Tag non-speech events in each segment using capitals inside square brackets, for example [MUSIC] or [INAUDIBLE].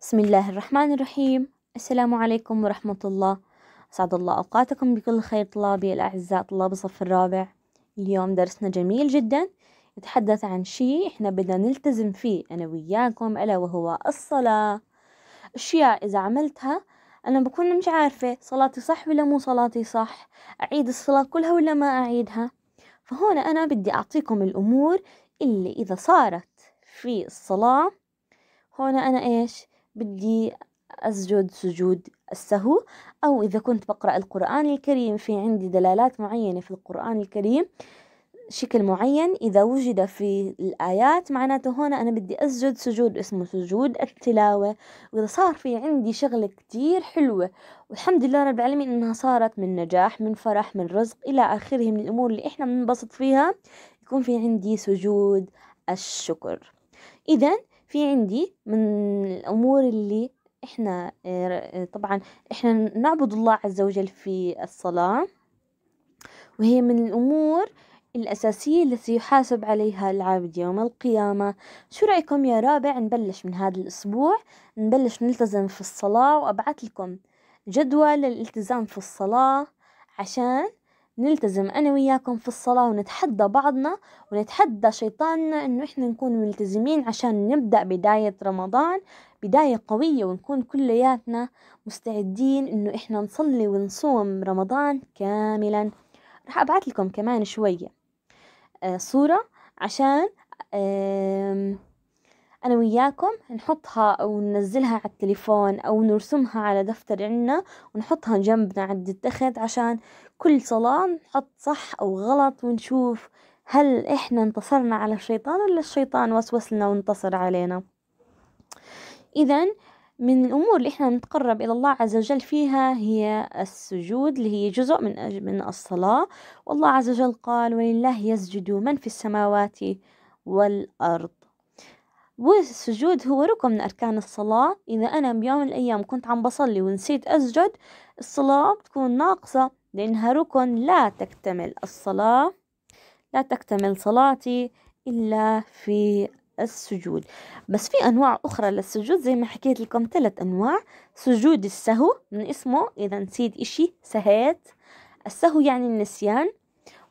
بسم الله الرحمن الرحيم السلام عليكم ورحمة الله أسعد الله أوقاتكم بكل خير طلابي الأعزاء طلاب الصف الرابع اليوم درسنا جميل جدا يتحدث عن شيء إحنا بدنا نلتزم فيه أنا وياكم ألا وهو الصلاة أشياء إذا عملتها أنا بكون مش عارفة صلاتي صح ولا مو صلاتي صح أعيد الصلاة كلها ولا ما أعيدها فهون أنا بدي أعطيكم الأمور اللي إذا صارت في الصلاة هون أنا إيش بدي أسجد سجود السهو أو إذا كنت بقرأ القرآن الكريم في عندي دلالات معينة في القرآن الكريم شكل معين إذا وجد في الآيات معناته هنا أنا بدي أسجد سجود اسمه سجود التلاوة وإذا صار في عندي شغلة كتير حلوة والحمد لله رب العالمين إنها صارت من نجاح من فرح من رزق إلى آخره من الأمور اللي إحنا بننبسط فيها يكون في عندي سجود الشكر إذا في عندي من الأمور اللي إحنا آه، آه، طبعا إحنا نعبد الله عز وجل في الصلاة وهي من الأمور الأساسية التي يحاسب عليها العابد يوم القيامة شو رأيكم يا رابع نبلش من هذا الأسبوع نبلش نلتزم في الصلاة وأبعث لكم جدول للالتزام في الصلاة عشان نلتزم أنا وياكم في الصلاة ونتحدى بعضنا ونتحدى شيطاننا إنه إحنا نكون ملتزمين عشان نبدأ بداية رمضان بداية قوية ونكون كلياتنا مستعدين إنه إحنا نصلي ونصوم رمضان كاملا راح أبعت لكم كمان شوية آه، صورة عشان أنا وياكم نحطها أو ننزلها على التليفون أو نرسمها على دفتر عنا ونحطها جنبنا عند التخت عشان كل صلاة نحط صح أو غلط ونشوف هل إحنا انتصرنا على الشيطان ولا الشيطان وسوس لنا وانتصر علينا إذا من الأمور اللي إحنا نتقرب إلى الله عز وجل فيها هي السجود اللي هي جزء من من الصلاة والله عز وجل قال ولله يسجد من في السماوات والأرض والسجود هو ركن من أركان الصلاة إذا أنا بيوم من الأيام كنت عم بصلي ونسيت أسجد الصلاة بتكون ناقصة لأنها ركن لا تكتمل الصلاة لا تكتمل صلاتي إلا في السجود بس في أنواع أخرى للسجود زي ما حكيت لكم ثلاث أنواع سجود السهو من اسمه إذا نسيت إشي سهيت السهو يعني النسيان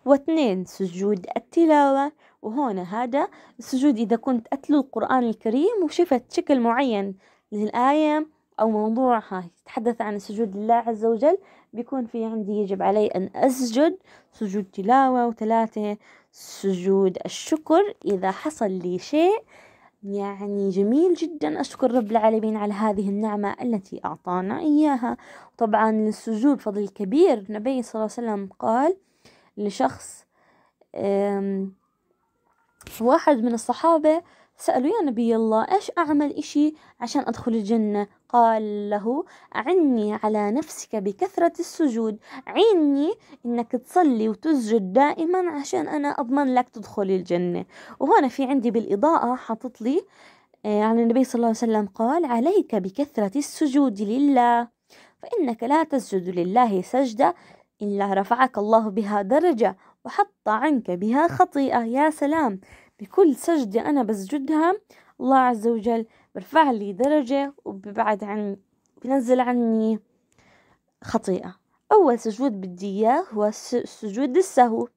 واثنين سجود التلاوة وهنا هذا السجود إذا كنت أتلو القرآن الكريم وشفت شكل معين للآية أو موضوعها يتحدث عن السجود لله عز وجل بيكون في عندي يجب علي أن أسجد سجود تلاوة وثلاثة سجود الشكر إذا حصل لي شيء يعني جميل جدا أشكر رب العالمين على هذه النعمة التي أعطانا إياها طبعا للسجود فضل كبير النبي صلى الله عليه وسلم قال لشخص فواحد من الصحابة سألوا يا نبي الله إيش أعمل إشي عشان أدخل الجنة قال له أعني على نفسك بكثرة السجود عيني إنك تصلي وتسجد دائما عشان أنا أضمن لك تدخل الجنة وهنا في عندي بالإضاءة حاطط لي آه، عن يعني النبي صلى الله عليه وسلم قال عليك بكثرة السجود لله فإنك لا تسجد لله سجدة إلا رفعك الله بها درجة وحط عنك بها خطيئة يا سلام بكل سجدة أنا بسجدها الله عز وجل برفع لي درجة وببعد عن بنزل عني خطيئة أول سجود بدي إياه هو سجود السهو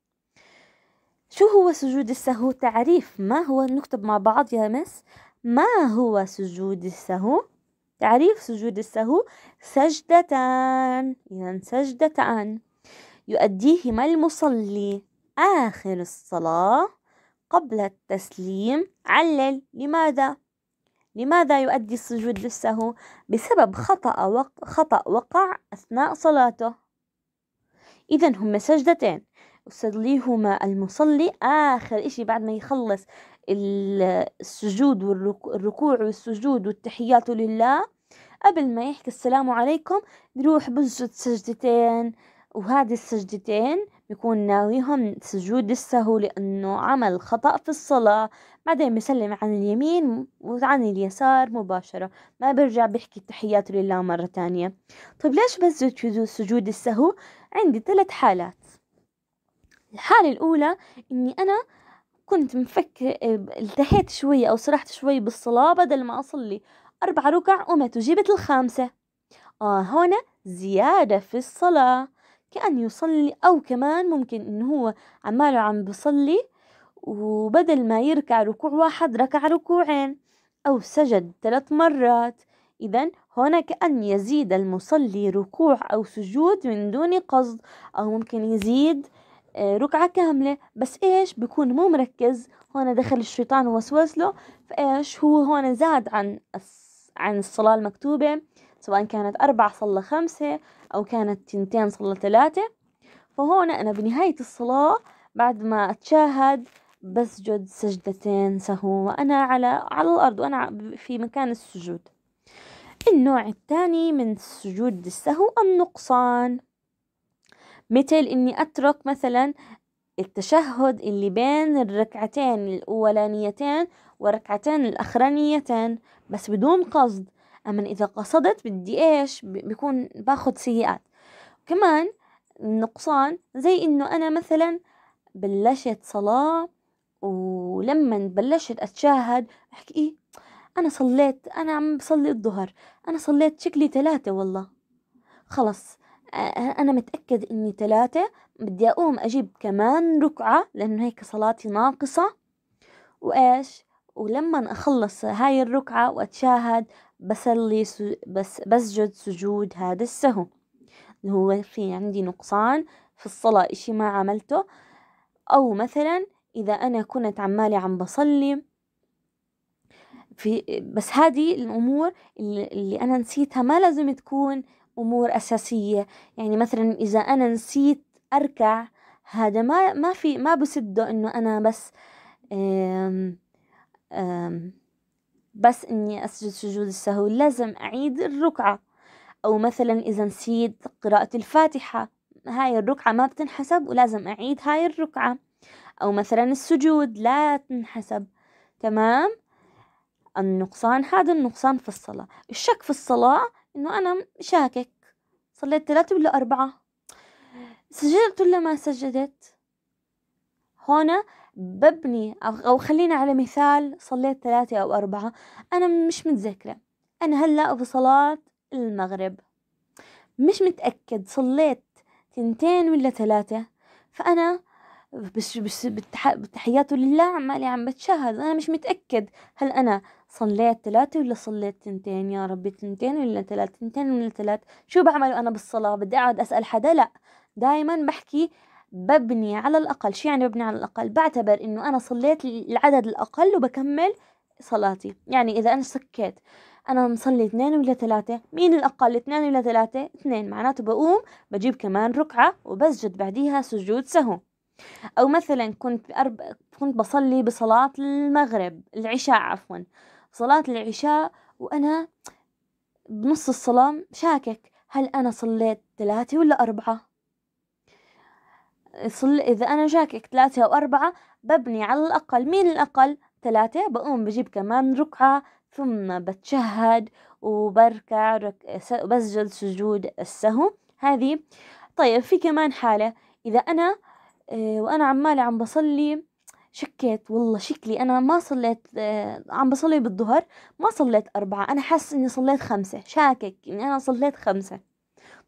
شو هو سجود السهو تعريف ما هو نكتب مع بعض يا مس ما هو سجود السهو تعريف سجود السهو سجدتان إذا سجدتان يؤديهما المصلي آخر الصلاة قبل التسليم علل لماذا؟ لماذا يؤدي السجود للسهو؟ بسبب خطأ وق... خطأ وقع أثناء صلاته إذا هم سجدتين يصليهما المصلي آخر إشي بعد ما يخلص السجود والركوع والسجود والتحيات لله قبل ما يحكي السلام عليكم بروح بسجد سجدتين وهذه السجدتين بيكون ناويهم سجود السهو لأنه عمل خطأ في الصلاة بعدين بسلم عن اليمين وعن اليسار مباشرة ما برجع بحكي التحيات لله مرة تانية طيب ليش بس سجود السهو عندي ثلاث حالات الحالة الأولى إني أنا كنت مفكر التهيت شوية أو سرحت شوي بالصلاة بدل ما أصلي أربع ركع قمت وجبت الخامسة آه هنا زيادة في الصلاة كأن يصلي أو كمان ممكن إن هو عماله عم بصلي وبدل ما يركع ركوع واحد ركع ركوعين أو سجد ثلاث مرات إذا هنا كأن يزيد المصلي ركوع أو سجود من دون قصد أو ممكن يزيد آه، ركعة كاملة بس إيش بكون مو مركز هون دخل الشيطان ووسوس له فإيش هو هون زاد عن عن الصلاة المكتوبة سواء كانت أربع صلى خمسة أو كانت تنتين صلى ثلاثة فهون أنا بنهاية الصلاة بعد ما أتشاهد بسجد سجدتين سهو وأنا على على الأرض وأنا في مكان السجود النوع الثاني من سجود السهو النقصان مثل إني أترك مثلا التشهد اللي بين الركعتين الأولانيتين وركعتين الأخرانيتين بس بدون قصد أما إذا قصدت بدي إيش بيكون باخذ سيئات كمان النقصان زي إنه أنا مثلا بلشت صلاة ولما بلشت أتشاهد أحكي إيه أنا صليت أنا عم بصلي الظهر أنا صليت شكلي ثلاثة والله خلص أنا متأكد إني ثلاثة بدي أقوم أجيب كمان ركعة لأنه هيك صلاتي ناقصة وإيش ولما أخلص هاي الركعة وأتشاهد بصلي بس بسجد سجود هذا السهو اللي هو في عندي نقصان في الصلاة إشي ما عملته أو مثلا إذا أنا كنت عمالي عم بصلي في بس هذه الأمور اللي, اللي أنا نسيتها ما لازم تكون أمور أساسية يعني مثلا إذا أنا نسيت أركع هذا ما ما في ما بسده إنه أنا بس أم أم بس إني أسجد سجود السهو لازم أعيد الركعة أو مثلا إذا نسيت قراءة الفاتحة هاي الركعة ما بتنحسب ولازم أعيد هاي الركعة أو مثلا السجود لا تنحسب تمام النقصان هذا النقصان في الصلاة الشك في الصلاة إنه أنا شاكك صليت ثلاثة ولا أربعة سجدت ولا ما سجدت هنا ببني أو خلينا على مثال صليت ثلاثة أو أربعة أنا مش متذكرة أنا هلأ بصلاة المغرب مش متأكد صليت تنتين ولا ثلاثة فأنا بس بس بالتحيات لله عمالي عم بتشهد أنا مش متأكد هل أنا صليت ثلاثة ولا صليت تنتين يا ربي تنتين ولا ثلاث تنتين ولا ثلاث شو بعمل أنا بالصلاة بدي أقعد أسأل حدا لا دايما بحكي ببني على الأقل شو يعني ببني على الأقل بعتبر إنه أنا صليت العدد الأقل وبكمل صلاتي يعني إذا أنا سكيت أنا مصلي اثنين ولا ثلاثة مين الأقل اثنين ولا ثلاثة اثنين معناته بقوم بجيب كمان ركعة وبسجد بعديها سجود سهو أو مثلا كنت أرب... كنت بصلي بصلاة المغرب العشاء عفوا صلاة العشاء وأنا بنص الصلاة شاكك هل أنا صليت ثلاثة ولا أربعة يصل إذا أنا شاكك ثلاثة أو أربعة ببني على الأقل مين الأقل ثلاثة بقوم بجيب كمان ركعة ثم بتشهد وبركع رك... بسجد سجود السهو هذه طيب في كمان حالة إذا أنا آه، وأنا عمالة عم بصلي شكيت والله شكلي أنا ما صليت آه، عم بصلي بالظهر ما صليت أربعة أنا حاسة إني صليت خمسة شاكك إني أنا صليت خمسة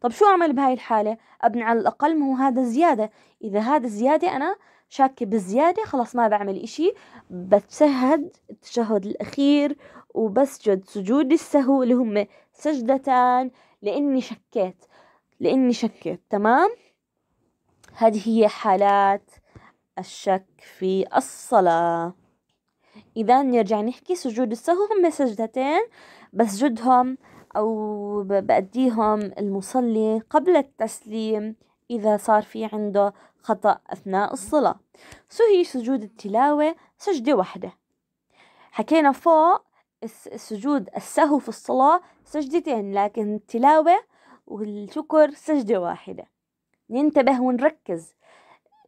طب شو أعمل بهاي الحالة أبني على الأقل ما هو هذا زيادة إذا هذا زيادة أنا شاكة بالزيادة خلاص ما بعمل إشي بتشهد التشهد الأخير وبسجد سجود السهو اللي هم سجدتان لأني شكيت لأني شكيت تمام هذه هي حالات الشك في الصلاة إذا نرجع نحكي سجود السهو هم سجدتين بسجدهم أو بأديهم المصلي قبل التسليم إذا صار في عنده خطأ أثناء الصلاة سو هي سجود التلاوة سجدة واحدة حكينا فوق السجود السهو في الصلاة سجدتين لكن التلاوة والشكر سجدة واحدة ننتبه ونركز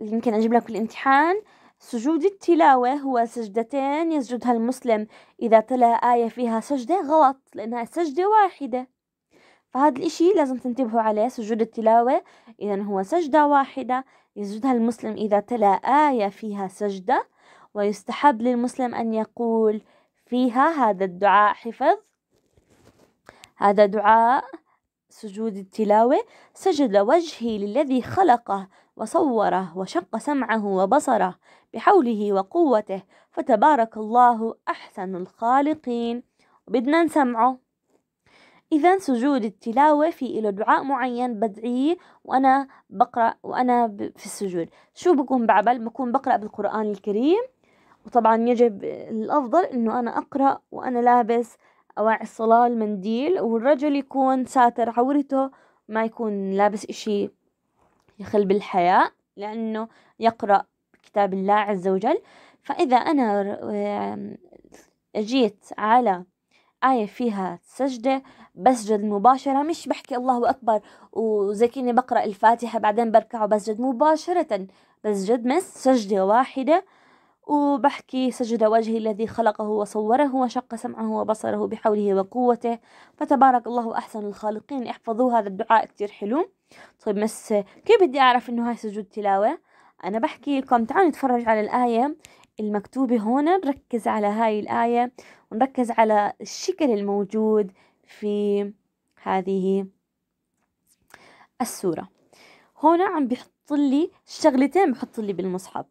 يمكن أجيب لك الامتحان سجود التلاوة هو سجدتين يسجدها المسلم إذا تلا آية فيها سجدة غلط لأنها سجدة واحدة فهذا الإشي لازم تنتبهوا عليه سجود التلاوة إذا هو سجدة واحدة يسجدها المسلم إذا تلا آية فيها سجدة ويستحب للمسلم أن يقول فيها هذا الدعاء حفظ هذا دعاء سجود التلاوة سجد وجهي للذي خلقه وصوره وشق سمعه وبصره بحوله وقوته فتبارك الله أحسن الخالقين وبدنا نسمعه إذا سجود التلاوة في له دعاء معين بدعي وأنا بقرأ وأنا في السجود شو بكون بعمل بكون بقرأ بالقرآن الكريم وطبعا يجب الأفضل إنه أنا أقرأ وأنا لابس أواعي الصلاة المنديل والرجل يكون ساتر عورته ما يكون لابس إشي يخل بالحياء لأنه يقرأ كتاب الله عز وجل فإذا أنا جيت على آية فيها سجدة بسجد مباشرة مش بحكي الله أكبر وزي كأني بقرأ الفاتحة بعدين بركع وبسجد مباشرة بسجد مس سجدة واحدة وبحكي سجد وجهي الذي خلقه وصوره وشق سمعه وبصره بحوله وقوته فتبارك الله أحسن الخالقين احفظوا هذا الدعاء كتير حلو طيب بس كيف بدي أعرف إنه هاي سجود تلاوة؟ أنا بحكي لكم تعالوا نتفرج على الآية المكتوبة هون نركز على هاي الآية ونركز على الشكل الموجود في هذه السورة هون عم بحط لي شغلتين بحط لي بالمصحف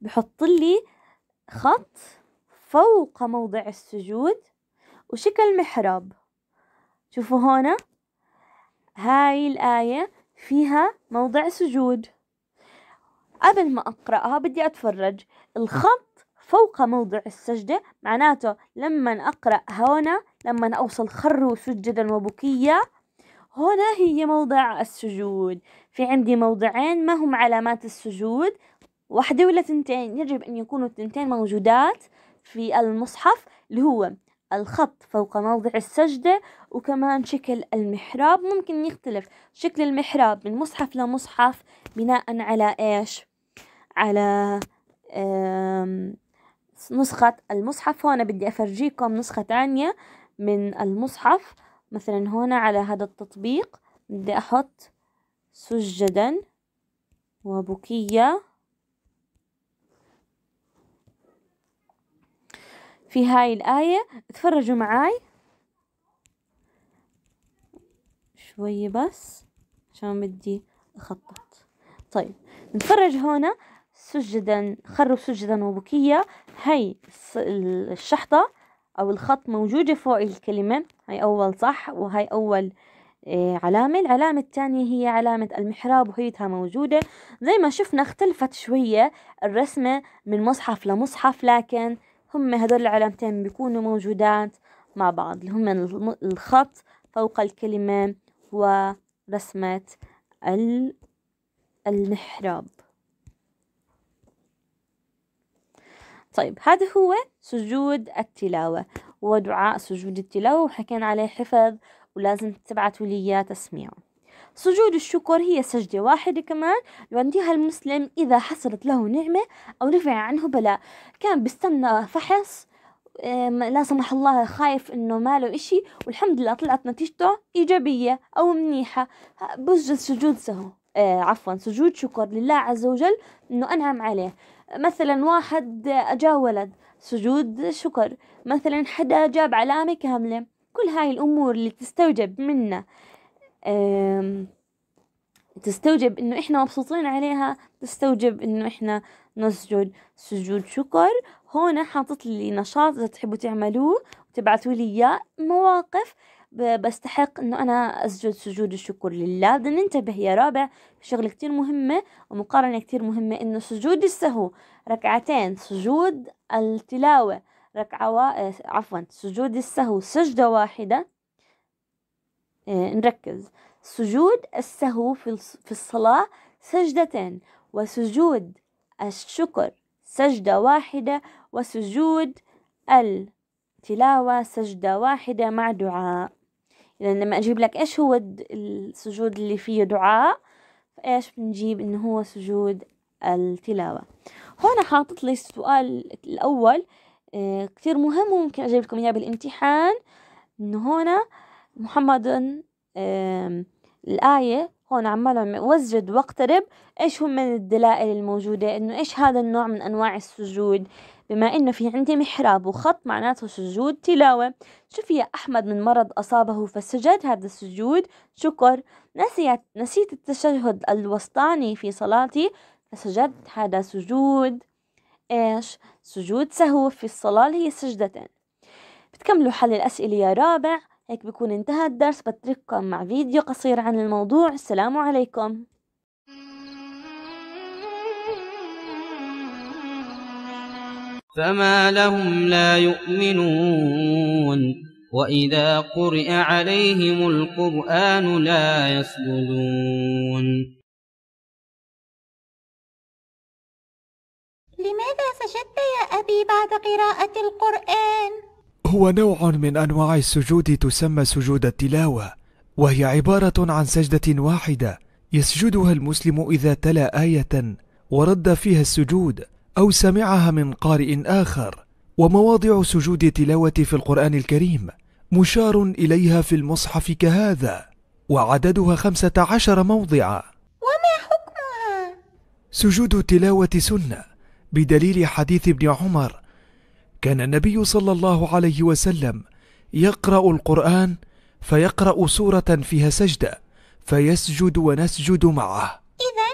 بحط لي خط فوق موضع السجود وشكل محراب شوفوا هون هاي الآية فيها موضع سجود قبل ما أقرأها بدي أتفرج الخط فوق موضع السجدة معناته لما أقرأ هنا لما أوصل خروا سجدا وبكيا هنا هي موضع السجود في عندي موضعين ما هم علامات السجود واحدة ولا تنتين يجب أن يكونوا التنتين موجودات في المصحف اللي هو الخط فوق موضع السجدة وكمان شكل المحراب ممكن يختلف شكل المحراب من مصحف لمصحف بناء على إيش على نسخة المصحف هون بدي أفرجيكم نسخة تانية من المصحف مثلا هون على هذا التطبيق بدي أحط سجدا وبكية في هاي الآية تفرجوا معاي شوية بس عشان بدي أخطط طيب نتفرج هنا سجدا خروا سجدا وبكية هي الشحطة أو الخط موجودة فوق الكلمة هي أول صح وهي أول آه، علامة العلامة الثانية هي علامة المحراب وهيتها موجودة زي ما شفنا اختلفت شوية الرسمة من مصحف لمصحف لكن هم هدول العلامتين بيكونوا موجودات مع بعض اللي هم الخط فوق الكلمة ورسمة المحراب طيب هذا هو سجود التلاوة ودعاء سجود التلاوة وحكينا عليه حفظ ولازم تبعتوا لي تسميعه سجود الشكر هي سجدة واحدة كمان يوديها المسلم إذا حصلت له نعمة أو رفع عنه بلاء كان بيستنى فحص لا سمح الله خايف انه ماله اشي والحمد لله طلعت نتيجته ايجابية او منيحة بسجد سجود سهو آه عفوا سجود شكر لله عز وجل انه انعم عليه مثلا واحد اجا ولد سجود شكر مثلا حدا جاب علامة كاملة كل هاي الامور اللي تستوجب منا تستوجب انه احنا مبسوطين عليها تستوجب انه احنا نسجد سجود شكر هون حاطط لي نشاط اذا تحبوا تعملوه وتبعثوا لي اياه مواقف بستحق انه انا اسجد سجود الشكر لله بدنا ننتبه يا رابع شغله كتير مهمة ومقارنة كتير مهمة انه سجود السهو ركعتين سجود التلاوة ركعة و... آه، عفوا سجود السهو سجدة واحدة آه، نركز سجود السهو في الصلاة سجدتين وسجود الشكر سجدة واحدة وسجود التلاوة سجدة واحدة مع دعاء إذا لما أجيب لك إيش هو السجود اللي فيه دعاء إيش بنجيب إنه هو سجود التلاوة هون حاطط لي السؤال الأول آه، كتير مهم وممكن أجيب لكم إياه بالامتحان إنه هنا محمد الآية هون عمالهم واسجد واقترب ايش هم من الدلائل الموجودة انه ايش هذا النوع من انواع السجود بما انه في عندي محراب وخط معناته سجود تلاوة شفي احمد من مرض اصابه فسجد هذا السجود شكر نسيت نسيت التشهد الوسطاني في صلاتي فسجدت هذا سجود ايش سجود سهو في الصلاة اللي هي سجدتين بتكملوا حل الأسئلة يا رابع هيك بكون انتهى الدرس بترككم مع فيديو قصير عن الموضوع السلام عليكم فما لهم لا يؤمنون وإذا قرئ عليهم القرآن لا يسجدون لماذا سجدت يا أبي بعد قراءة القرآن؟ هو نوع من أنواع السجود تسمى سجود التلاوة وهي عبارة عن سجدة واحدة يسجدها المسلم إذا تلا آية ورد فيها السجود أو سمعها من قارئ آخر ومواضع سجود التلاوة في القرآن الكريم مشار إليها في المصحف كهذا وعددها خمسة عشر موضعا وما حكمها؟ سجود التلاوة سنة بدليل حديث ابن عمر كان النبي صلى الله عليه وسلم يقرأ القرآن فيقرأ سورة فيها سجدة فيسجد ونسجد معه إذا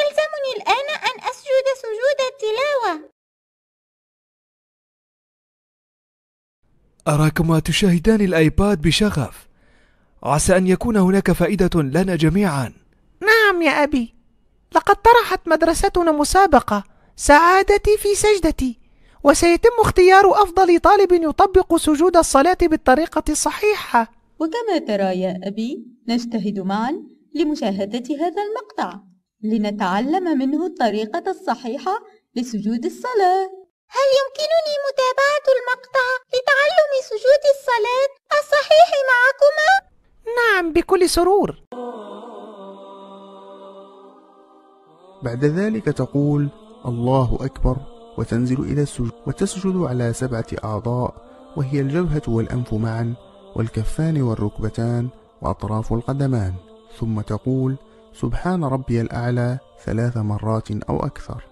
يلزمني الآن أن أسجد سجود التلاوة أراكما تشاهدان الآيباد بشغف عسى أن يكون هناك فائدة لنا جميعا نعم يا أبي لقد طرحت مدرستنا مسابقة سعادتي في سجدتي وسيتم اختيار أفضل طالب يطبق سجود الصلاة بالطريقة الصحيحة وكما ترى يا أبي نجتهد معا لمشاهدة هذا المقطع لنتعلم منه الطريقة الصحيحة لسجود الصلاة هل يمكنني متابعة المقطع لتعلم سجود الصلاة الصحيح معكما؟ نعم بكل سرور بعد ذلك تقول الله أكبر وتنزل إلى السجود وتسجد على سبعة أعضاء وهي الجبهة والأنف معا والكفان والركبتان وأطراف القدمان ثم تقول سبحان ربي الأعلى ثلاث مرات أو أكثر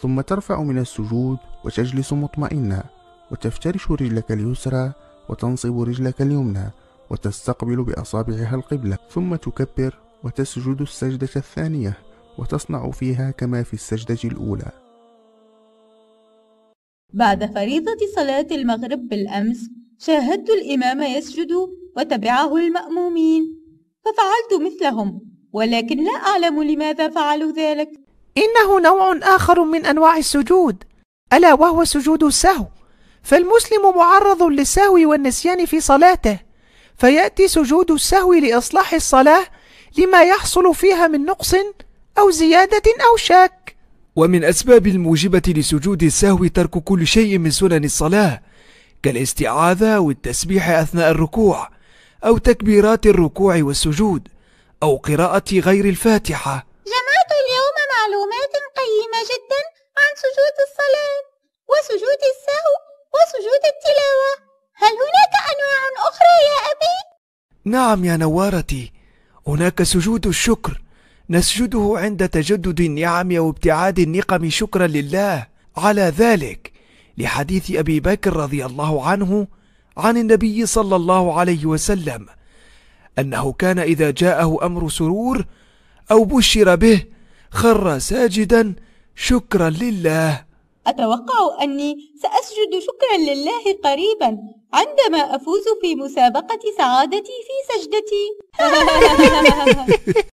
ثم ترفع من السجود وتجلس مطمئنا وتفترش رجلك اليسرى وتنصب رجلك اليمنى وتستقبل بأصابعها القبلة ثم تكبر وتسجد السجدة الثانية وتصنع فيها كما في السجدة الأولى بعد فريضة صلاة المغرب بالأمس شاهدت الإمام يسجد وتبعه المأمومين ففعلت مثلهم ولكن لا أعلم لماذا فعلوا ذلك إنه نوع آخر من أنواع السجود ألا وهو سجود السهو فالمسلم معرض للسهو والنسيان في صلاته فيأتي سجود السهو لإصلاح الصلاة لما يحصل فيها من نقص أو زيادة أو شك ومن أسباب الموجبة لسجود السهو ترك كل شيء من سنن الصلاة كالاستعاذة والتسبيح أثناء الركوع أو تكبيرات الركوع والسجود أو قراءة غير الفاتحة جمعت اليوم معلومات قيمة جدا عن سجود الصلاة وسجود السهو وسجود التلاوة هل هناك أنواع أخرى يا أبي؟ نعم يا نوارتي هناك سجود الشكر نسجده عند تجدد النعم وابتعاد النقم شكرا لله على ذلك لحديث ابي بكر رضي الله عنه عن النبي صلى الله عليه وسلم انه كان اذا جاءه امر سرور او بشر به خر ساجدا شكرا لله اتوقع اني ساسجد شكرا لله قريبا عندما افوز في مسابقه سعادتي في سجدتي [LAUGHS]